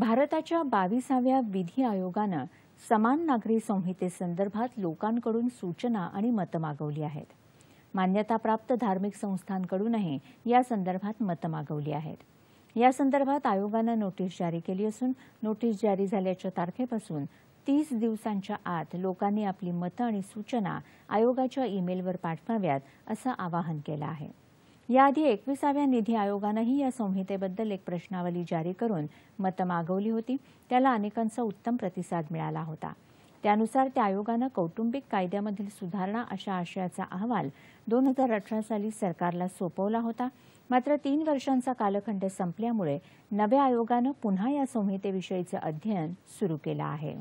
भारताच्या बावीसाव्या विधी आयोगानं समान नागरी संहितेसंदर्भात लोकांकडून सूचना आणि मतं मागवली आहेत मान्यताप्राप्त धार्मिक संस्थांकडूनही या संदर्भात मतं मागवली आहेत या संदर्भात आयोगानं नोटीस जारी केली असून नोटीस जारी झाल्याच्या तारखेपासून तीस दिवसांच्या आत लोकांनी आपली मतं आणि सूचना आयोगाच्या ईमेलवर पाठवाव्यात असं आवाहन केलं आहे याआधी एकविसाव्या निधी आयोगानंही या संहितेबद्दल एक प्रश्नावली जारी करून मतं मागवली होती त्याला अनेकांचा उत्तम प्रतिसाद मिळाला होता त्यानुसार त्या आयोगानं कौटुंबिक कायद्यामधील सुधारणा अशा आशयाचा अहवाल दोन हजार अठरा साली सरकारला सोपवला होता मात्र तीन वर्षांचा कालखंड संपल्यामुळे नव्या आयोगानं पुन्हा या संहितेविषयीचं अध्ययन सुरू केलं आहे